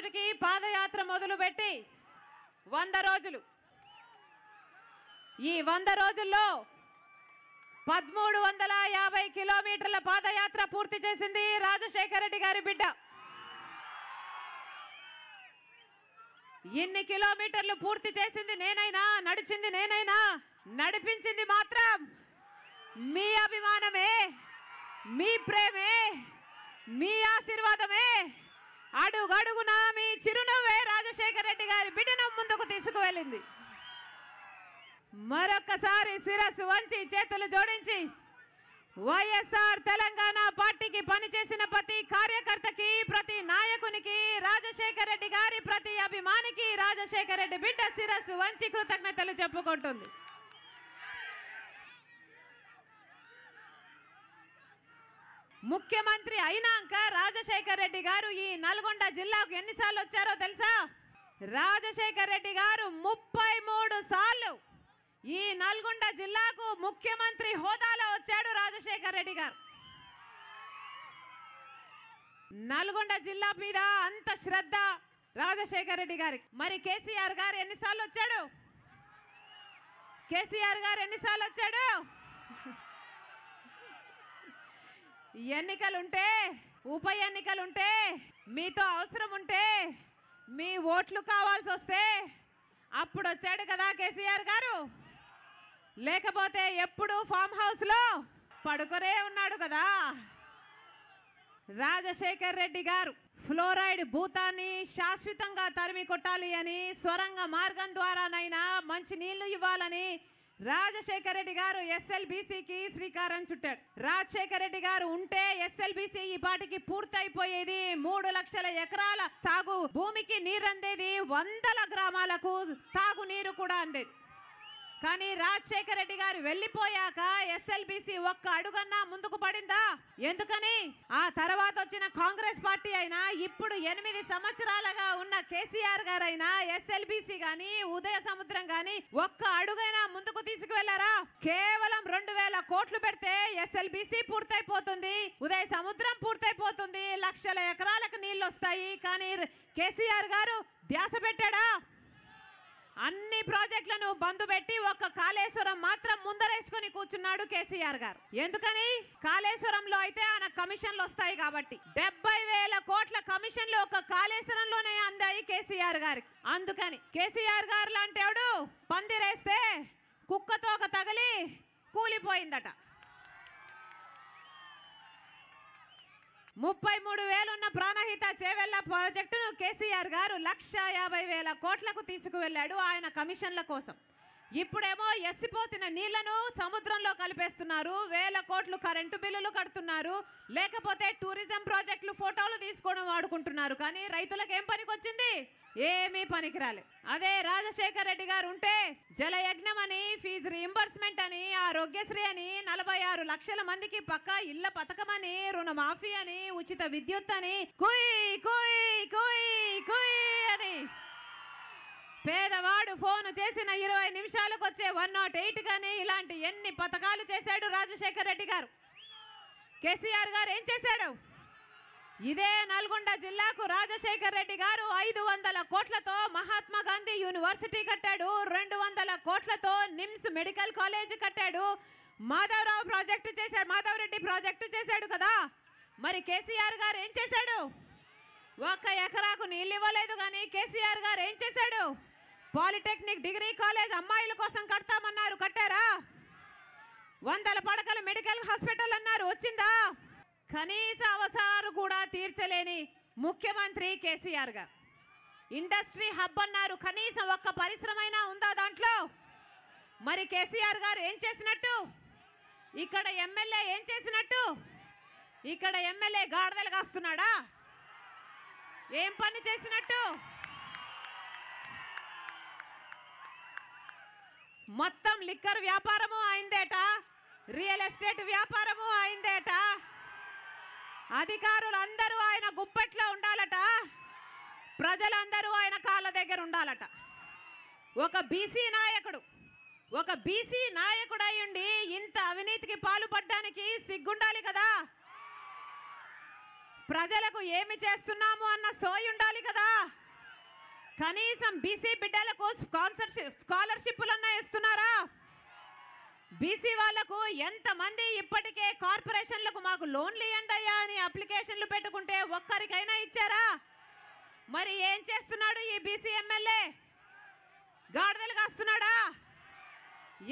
విమోచకుడికి పాదయాత్ర మొదలుపెట్టి వంద రోజులు ఈ వంద రోజుల్లో పదమూడు వందల యాభై కిలోమీటర్ల పాదయాత్ర పూర్తి చేసింది రాజశేఖర రెడ్డి గారి బిడ్డ ఎన్ని కిలోమీటర్లు పూర్తి చేసింది నేనైనా నడిచింది నేనైనా నడిపించింది మాత్రం మీ అభిమానమే మీ ప్రేమే మీ ఆశీర్వాదమే అడుగడుగునా మీ చిరునవ్వే రాజశేఖర రెడ్డి గారి బిడ్డను ముందుకు తీసుకువెళ్ళింది మరొకసారి శిరస్సు వంచి చేతులు జోడించి వైఎస్ఆర్ తెలంగాణ పార్టీకి పనిచేసిన ప్రతి కార్యకర్తకి ప్రతి నాయకునికి రాజశేఖర రెడ్డి గారి ప్రతి అభిమానికి రాజశేఖర రెడ్డి బిడ్డ శిరస్సు వంచి కృతజ్ఞతలు చెప్పుకుంటుంది ముఖ్యమంత్రి అయినాక రాజశేఖర్ రెడ్డి గారు ఈ నల్గొండ జిల్లాకు ఎన్నిసార్లు వచ్చారో తెలుసా రాజశేఖర్ రెడ్డి గారు ముప్పై మూడు సార్లు ఈ నల్గొండ జిల్లాకు ముఖ్యమంత్రి హోదాలో వచ్చాడు రాజశేఖర్ రెడ్డి గారు నల్గొండ జిల్లా మీద అంత శ్రద్ధ రాజశేఖర్ రెడ్డి గారికి మరి కేసీఆర్ గారు ఎన్నిసార్లు వచ్చాడు కేసీఆర్ గారు ఎన్నిసార్లు వచ్చాడు ఎన్నికలుంటే ఉప ఎన్నికలుంటే మీతో అవసరం ఉంటే మీ ఓట్లు కావాల్సి వస్తే అప్పుడు వచ్చాడు కదా కేసీఆర్ గారు లేకపోతే ఎప్పుడు ఫామ్ హౌస్లో పడుకునే ఉన్నాడు కదా రాజశేఖర్ రెడ్డి గారు ఫ్లోరైడ్ భూతాన్ని శాశ్వతంగా తరిమి కొట్టాలి అని స్వరంగ మార్గం ద్వారానైనా మంచి నీళ్లు ఇవ్వాలని రాజశేఖర రెడ్డి గారు ఎస్ఎల్బిసికి శ్రీకారం చుట్టాడు రాజశేఖర రెడ్డి గారు ఉంటే ఎస్ఎల్బిసి ఈ పాటికి పూర్తయిపోయేది మూడు లక్షల ఎకరాల సాగు భూమికి నీరందేది వందల గ్రామాలకు తాగునీరు కూడా అందేది కానీ రాజశేఖర రెడ్డి గారు వెళ్ళిపోయాక ఎస్ఎల్బిసి ఒక్క అడుగన్నా ముందుకు పడిందా ఎందుకని ఆ తర్వాత వచ్చిన కాంగ్రెస్ పార్టీ అయినా ఇప్పుడు ఎనిమిది సంవత్సరాలుగా ఉన్న కేసీఆర్ గారైనా ఎస్ఎల్బిసి గాని ఉదయ సముద్రం గాని ఒక్క అడుగైనా ముందుకు తీసుకువెళ్లారా కేవలం రెండు వేల కోట్లు పెడితే ఎస్ఎల్బిసి పూర్తయిపోతుంది ఉదయ సముద్రం పూర్తయిపోతుంది లక్షల ఎకరాలకు నీళ్లు వస్తాయి కానీ కేసీఆర్ గారు ధ్యాస పెట్టాడా ప్రాజెక్టులను బంధు పెట్టి ఒక్క కాళేశ్వరం మాత్రం ముందరేసుకొని కూర్చున్నాడు కేసీఆర్ గారు ఎందుకని కాళేశ్వరంలో అయితే ఆయన కమిషన్లు వస్తాయి కాబట్టి డెబ్బై వేల కోట్ల కమిషన్లు ఒక కాళేశ్వరంలోనే అందాయి కేసీఆర్ గారికి అందుకని కేసీఆర్ గారు లాంటి పందిరేస్తే కుక్కతోక తగిలి కూలిపోయిందట ముప్పై మూడు వేలున్న ప్రాణహిత చేవెళ్ల ప్రాజెక్టును కేసీఆర్ గారు లక్ష యాభై వేల కోట్లకు తీసుకువెళ్లాడు ఆయన కమిషన్ల కోసం ఇప్పుడేమో ఎస్సిపోతున్న నీళ్లను సముద్రంలో కలిపేస్తున్నారు వేల కోట్లు కరెంటు బిల్లులు కడుతున్నారు లేకపోతే టూరిజం ప్రాజెక్టులు ఫోటోలు తీసుకోవడం వాడుకుంటున్నారు కానీ రైతులకు ఏం పనికి వచ్చింది ఏమీ పనికిరాలే అదే రాజశేఖర్ రెడ్డి గారు ఉంటే జలయజ్ఞం అని ఫీజు రీఎంబర్స్మెంట్ అని ఆరోగ్యశ్రీ అని నలభై ఆరు లక్షల మందికి పక్కా ఇళ్ల పథకం అని రుణమాఫీ అని ఉచిత విద్యుత్ అని కుయ్ కుయ్ కుయ్ కుయ్ పేదవాడు ఫోన్ చేసిన ఇరవై నిమిషాలకు వచ్చే వన్ నాట్ ఎయిట్ కానీ ఇలాంటి ఎన్ని పథకాలు చేశాడు రాజశేఖర్ రెడ్డి గారు కేసీఆర్ గారు ఏం చేశాడు ఇదే నల్గొండ జిల్లాకు రాజశేఖర్ రెడ్డి గారు ఐదు వందల కోట్లతో మహాత్మా గాంధీ యూనివర్సిటీ కట్టాడు రెండు వందల కోట్లతో నిమ్స్ మెడికల్ కాలేజ్ కట్టాడు మాధవరావు ప్రాజెక్టు చేశాడు మాధవరెడ్డి ప్రాజెక్టు చేశాడు కదా మరి కేసీఆర్ గారు ఏం చేశాడు ఒక్క ఎకరాకు నీళ్ళు ఇవ్వలేదు కానీ కేసీఆర్ గారు ఏం చేశాడు పాలిటెక్నిక్ డిగ్రీ కాలేజ్ అమ్మాయిల కోసం కడతామన్నారు కట్టారా వందల పడకల మెడికల్ హాస్పిటల్ అన్నారు వచ్చిందా కనీస అవసరాలు కూడా తీర్చలేని ముఖ్యమంత్రి కేసీఆర్ గారు ఇండస్ట్రీ హబ్ అన్నారు కనీసం ఒక్క పరిశ్రమైనా ఉందా దాంట్లో మరి కేసీఆర్ గారు ఏం చేసినట్టు ఇక్కడ ఎమ్మెల్యే ఏం చేసినట్టు ఇక్కడ ఎమ్మెల్యే గాడదలు కాస్తున్నాడా ఏం పని చేసినట్టు మొత్తం లిక్కర్ వ్యాపారము అయిందేట రియల్ ఎస్టేట్ వ్యాపారము అయిందేట అధికారులు అందరూ ఆయన గుప్పట్లో ఉండాలట ప్రజలందరూ ఆయన కాళ్ళ దగ్గర ఉండాలట ఒక బీసీ నాయకుడు ఒక బీసీ నాయకుడై ఉండి ఇంత అవినీతికి పాల్పడ్డానికి సిగ్గుండాలి కదా ప్రజలకు ఏమి చేస్తున్నాము అన్న సోయి ఉండాలి కదా కనీసం బీసీ బిడ్డలకు స్కాన్సర్షిప్ స్కాలర్షిప్లన్నా ఇస్తున్నారా బీసీ వాళ్లకు ఎంతమంది ఇప్పటికే కార్పొరేషన్లకు మాకు లోన్లు ఇవ్వండి అయ్యా అని అప్లికేషన్లు పెట్టుకుంటే ఒక్కరికైనా ఇచ్చారా మరి ఏం చేస్తున్నాడు ఈ బీసీ ఎమ్మెల్యే గాడిదలు కాస్తున్నాడా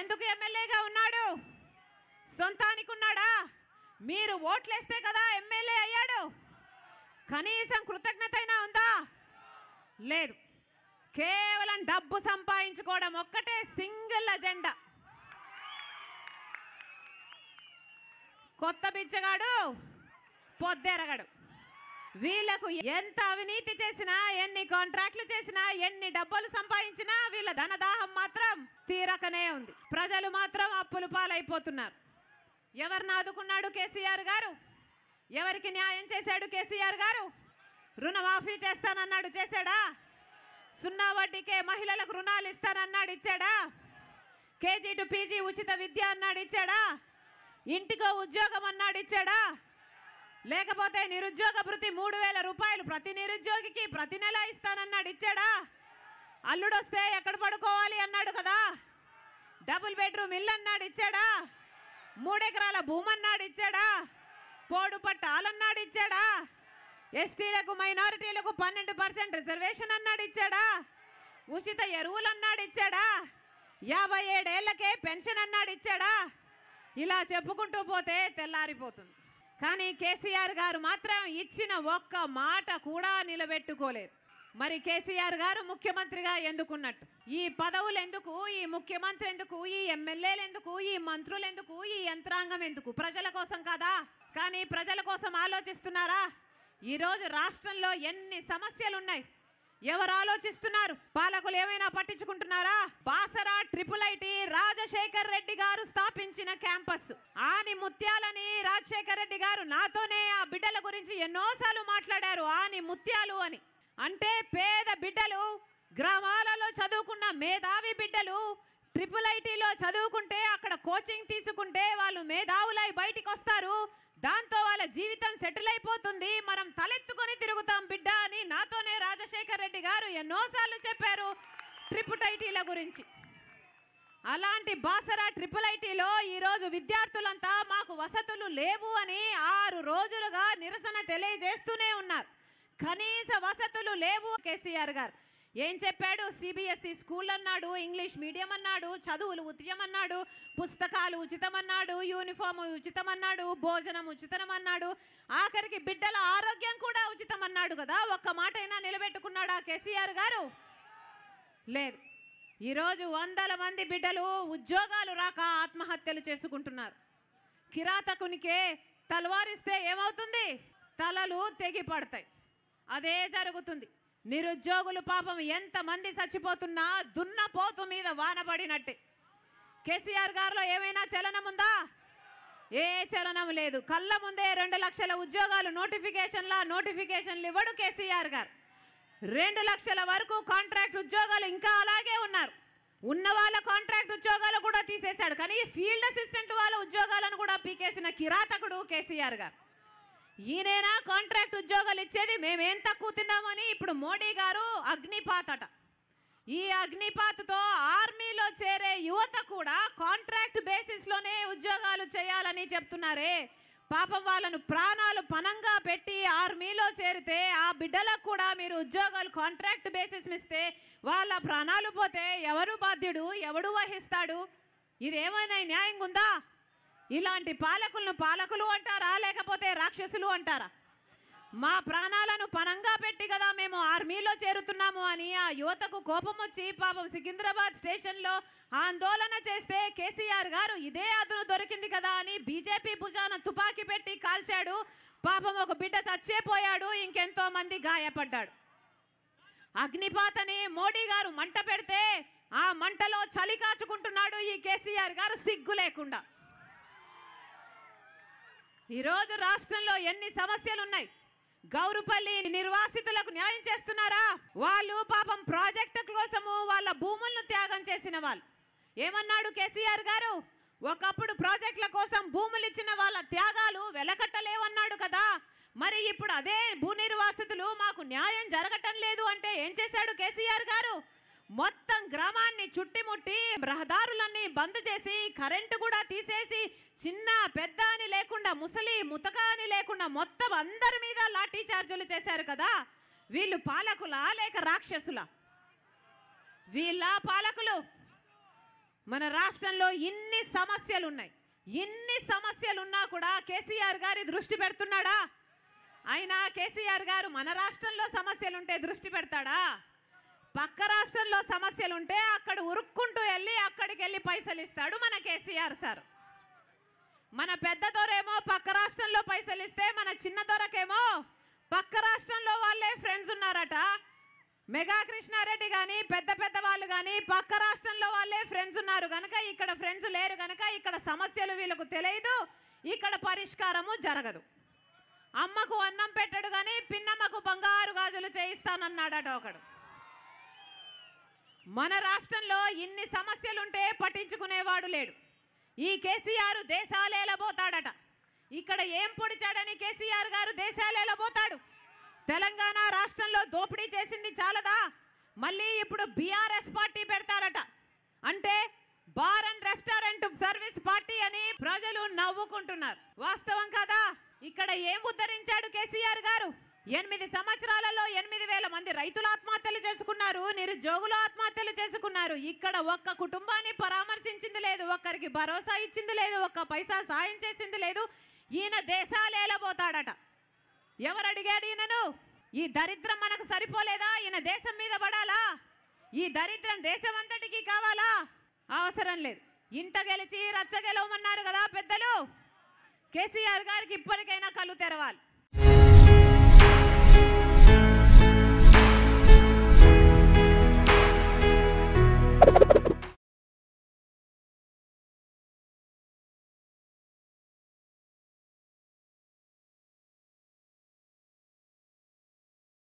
ఎందుకు ఎమ్మెల్యేగా ఉన్నాడు సొంతానికి ఉన్నాడా మీరు ఓట్లేస్తే కదా ఎమ్మెల్యే అయ్యాడు కనీసం కృతజ్ఞతైనా ఉందా లేదు కేవలం డబ్బు సంపాదించుకోవడం ఒక్కటే సింగిల్ అజెండా కొత్త బిచ్చగాడు పొద్దెరగడు వీళ్ళకు ఎంత అవినీతి చేసినా ఎన్ని కాంట్రాక్ట్లు చేసినా ఎన్ని డబ్బులు సంపాదించినా వీళ్ళ ధనదాహం మాత్రం తీరకనే ఉంది ప్రజలు మాత్రం అప్పులు పాలైపోతున్నారు ఎవరిని ఆదుకున్నాడు కేసీఆర్ గారు ఎవరికి న్యాయం చేశాడు కేసీఆర్ గారు రుణమాఫీ చేస్తానన్నాడు చేశాడా సున్నా వడ్డీకే మహిళలకు రుణాలు ఇస్తానన్నాడు ఇచ్చాడా కేజీ టు పీజీ ఉచిత విద్య అన్నాడు ఇచ్చాడా ఇంటికో ఉద్యోగం అన్నాడు ఇచ్చాడా లేకపోతే నిరుద్యోగ భృతి మూడు వేల రూపాయలు ప్రతి నిరుద్యోగికి ప్రతి నెల ఇస్తానన్నాడు ఇచ్చాడా అల్లుడొస్తే ఎక్కడ పడుకోవాలి అన్నాడు కదా డబుల్ బెడ్రూమ్ ఇల్లు అన్నాడు ఇచ్చాడా మూడెకరాల భూమన్నాడు ఇచ్చాడా పోడు పట్టాలన్నాడు ఇచ్చాడా ఎస్టీలకు మైనారిటీలకు పన్నెండు పర్సెంట్ రిజర్వేషన్ అన్నాడు ఇచ్చాడా ఉచిత ఎరువులు అన్నాడు ఇచ్చాడా యాభై ఏడేళ్లకే పెన్షన్ అన్నాడు ఇచ్చాడా ఇలా చెప్పుకుంటూ పోతే తెల్లారిపోతుంది కానీ కేసీఆర్ గారు మాత్రం ఇచ్చిన ఒక్క మాట కూడా నిలబెట్టుకోలేదు మరి కేసీఆర్ గారు ముఖ్యమంత్రిగా ఎందుకున్నట్టు ఈ పదవులు ఎందుకు ఈ ముఖ్యమంత్రి ఎందుకు ఈ ఎమ్మెల్యేలు ఎందుకు ఈ మంత్రులు ఎందుకు ఈ యంత్రాంగం ఎందుకు ప్రజల కోసం కాదా కానీ ప్రజల కోసం ఆలోచిస్తున్నారా ఈరోజు రాష్ట్రంలో ఎన్ని సమస్యలు ఉన్నాయి ఎవరు ఆలోచిస్తున్నారు పాలకులు ఏమైనా పట్టించుకుంటున్నారా బాసరా ట్రిపుల్ ఐటి రాజశేఖర్ రెడ్డి గారు స్థాపించిన క్యాంపస్ ఆని ముత్యాలని రాజశేఖర్ రెడ్డి గారు నాతోనే ఆ బిడ్డల గురించి ఎన్నోసార్లు మాట్లాడారు ఆని ముత్యాలు అని అంటే పేద బిడ్డలు గ్రామాలలో చదువుకున్న మేధావి బిడ్డలు ట్రిపుల్ ఐటీలో చదువుకుంటే అక్కడ కోచింగ్ తీసుకుంటే వాళ్ళు మేధావులై బయటికి వస్తారు దాంతో వాళ్ళ జీవితం సెటిల్ అయిపోతుంది మనం తలెత్తుకొని తిరుగుతాం బిడ్డ అని నాతోనే రాజశేఖర్ రెడ్డి గారు ఎన్నోసార్లు చెప్పారు ట్రిపుల్ ఐటీల గురించి అలాంటి బాసరా ట్రిపుల్ ఐటీలో ఈరోజు విద్యార్థులంతా మాకు వసతులు లేవు అని ఆరు రోజులుగా నిరసన తెలియజేస్తూనే ఉన్నారు కనీస వసతులు లేవు కేసీఆర్ గారు ఏం చెప్పాడు సిబిఎస్ఈ e స్కూల్ అన్నాడు ఇంగ్లీష్ మీడియం అన్నాడు చదువులు ఉచితం అన్నాడు పుస్తకాలు ఉచితం అన్నాడు యూనిఫామ్ ఉచితం అన్నాడు భోజనం ఉచితం అన్నాడు ఆఖరికి బిడ్డల ఆరోగ్యం కూడా ఉచితం అన్నాడు కదా ఒక్క మాట అయినా నిలబెట్టుకున్నాడు ఆ కేసీఆర్ గారు లేదు ఈరోజు వందల మంది బిడ్డలు ఉద్యోగాలు రాక ఆత్మహత్యలు చేసుకుంటున్నారు కిరాతకునికే తలవారిస్తే ఏమవుతుంది తలలు తెగి పడతాయి అదే జరుగుతుంది నిరుద్యోగులు పాపం ఎంతమంది చచ్చిపోతున్నా దున్నపోతు మీద వానబడినట్టే కేసీఆర్ గారిలో ఏమైనా చలనం ఉందా ఏ చలనం లేదు కళ్ళ ముందే రెండు లక్షల ఉద్యోగాలు నోటిఫికేషన్లా నోటిఫికేషన్లు ఇవ్వడు కేసీఆర్ గారు రెండు లక్షల వరకు కాంట్రాక్ట్ ఉద్యోగాలు ఇంకా అలాగే ఉన్నారు ఉన్న వాళ్ళ కాంట్రాక్ట్ ఉద్యోగాలు కూడా తీసేశాడు కానీ ఫీల్డ్ అసిస్టెంట్ వాళ్ళ ఉద్యోగాలను కూడా పీకేసిన కిరాతకుడు కేసీఆర్ గారు ఈయనైనా కాంట్రాక్ట్ ఉద్యోగాలు ఇచ్చేది మేమేం తక్కువ తిన్నామని ఇప్పుడు మోడీ గారు అగ్నిపాతట ఈ అగ్నిపాతతో ఆర్మీలో చేరే యువత కూడా కాంట్రాక్ట్ బేసిస్లోనే ఉద్యోగాలు చేయాలని చెప్తున్నారే పాపం వాళ్ళను ప్రాణాలు పనంగా పెట్టి ఆర్మీలో చేరితే ఆ బిడ్డలకు కూడా మీరు ఉద్యోగాలు కాంట్రాక్ట్ బేసిస్ ఇస్తే వాళ్ళ ప్రాణాలు పోతే ఎవరు బాధ్యుడు ఎవడు వహిస్తాడు ఇదేమైనా న్యాయంగా ఉందా ఇలాంటి పాలకులను పాలకులు అంటారా లేకపోతే రాక్షసులు అంటారా మా ప్రాణాలను పనంగా పెట్టి కదా మేము ఆర్మీలో చేరుతున్నాము అని ఆ యువతకు కోపం వచ్చి పాపం సికింద్రాబాద్ స్టేషన్లో ఆందోళన చేస్తే కేసీఆర్ గారు ఇదే అతను దొరికింది కదా అని బీజేపీ భుజాన తుపాకీ పెట్టి కాల్చాడు పాపం ఒక బిడ్డ చచ్చేపోయాడు ఇంకెంతో మంది గాయపడ్డాడు అగ్నిపాతని మోడీ గారు మంట పెడితే ఆ మంటలో చలి కాచుకుంటున్నాడు ఈ కేసీఆర్ గారు సిగ్గు లేకుండా ఈరోజు రాష్ట్రంలో ఎన్ని సమస్యలు ఉన్నాయి గౌరుపల్లి నిర్వాసితులకు న్యాయం చేస్తున్నారా వాళ్ళు పాపం ప్రాజెక్టు కోసము వాళ్ళ భూములను త్యాగం చేసిన వాళ్ళు ఏమన్నాడు కేసీఆర్ గారు ఒకప్పుడు ప్రాజెక్టుల కోసం భూములు ఇచ్చిన వాళ్ళ త్యాగాలు వెలకట్టలేవన్నాడు కదా మరి ఇప్పుడు అదే భూ నిర్వాసితులు మాకు న్యాయం జరగటం లేదు అంటే ఏం చేశాడు కేసీఆర్ గారు మొత్తం గ్రామాన్ని చుట్టిముట్టి రహదారులన్నీ బంద్ చేసి కరెంటు కూడా తీసేసి చిన్న పెద్ద అని లేకుండా ముసలి ముతక అని లేకుండా మొత్తం అందరి మీద లాఠీ చార్జీలు చేశారు కదా వీళ్ళు పాలకులా లేక రాక్షసుల వీళ్ళ పాలకులు మన రాష్ట్రంలో ఇన్ని సమస్యలు ఉన్నాయి ఇన్ని సమస్యలు ఉన్నా కూడా కేసీఆర్ గారి దృష్టి పెడుతున్నాడా అయినా కేసీఆర్ గారు మన రాష్ట్రంలో సమస్యలుంటే దృష్టి పెడతాడా పక్క రాష్ట్రంలో సమస్యలు ఉంటే అక్కడ ఉరుక్కుంటూ వెళ్ళి అక్కడికి వెళ్ళి పైసలు ఇస్తాడు మన కేసీఆర్ సార్ మన పెద్ద పక్క రాష్ట్రంలో పైసలు ఇస్తే మన చిన్న దొరకేమో పక్క రాష్ట్రంలో వాళ్ళే ఫ్రెండ్స్ ఉన్నారట మెగా కృష్ణారెడ్డి కానీ పెద్ద పెద్ద వాళ్ళు కానీ పక్క రాష్ట్రంలో వాళ్ళే ఫ్రెండ్స్ ఉన్నారు కనుక ఇక్కడ ఫ్రెండ్స్ లేరు కనుక ఇక్కడ సమస్యలు వీళ్ళకు తెలియదు ఇక్కడ పరిష్కారము జరగదు అమ్మకు అన్నం పెట్టడు కానీ పిన్నమ్మకు బంగారు గాజులు చేయిస్తానన్నాడట ఒకడు మన రాష్ట్రంలో ఇన్ని సమస్యలుంటే పట్టించుకునేవాడు లేడు ఈ కేసీఆర్ దేశాలేలబోతాడట ఇక్కడ ఏం పొడిచాడని కేసీఆర్ గారు దేశాలేలబోతాడు తెలంగాణ రాష్ట్రంలో దోపిడీ చేసింది చాలదా మళ్ళీ ఇప్పుడు బీఆర్ఎస్ పార్టీ పెడతారట అంటే bar and restaurant service party అని ప్రజలు నవ్వుకుంటున్నారు వాస్తవం కదా ఇక్కడ ఏం ఉద్ధరించాడు కేసీఆర్ గారు ఎనిమిది సంవత్సరాలలో ఎనిమిది వేల మంది రైతులు ఆత్మహత్యలు చేసుకున్నారు నిరుద్యోగులు ఆత్మహత్యలు చేసుకున్నారు ఇక్కడ ఒక్క కుటుంబాన్ని పరామర్శించింది లేదు ఒక్కరికి భరోసా ఇచ్చింది లేదు ఒక్క పైసా సాయం చేసింది లేదు ఈయన దేశాలు ఏలబోతాడట ఎవరు అడిగాడు ఈయనను ఈ దరిద్రం మనకు సరిపోలేదా ఈయన దేశం మీద పడాలా ఈ దరిద్రం దేశం అంతటికి కావాలా అవసరం లేదు ఇంట గెలిచి రచ్చ గెలవమన్నారు కదా పెద్దలు కేసీఆర్ గారికి ఇప్పటికైనా కళ్ళు తెరవాలి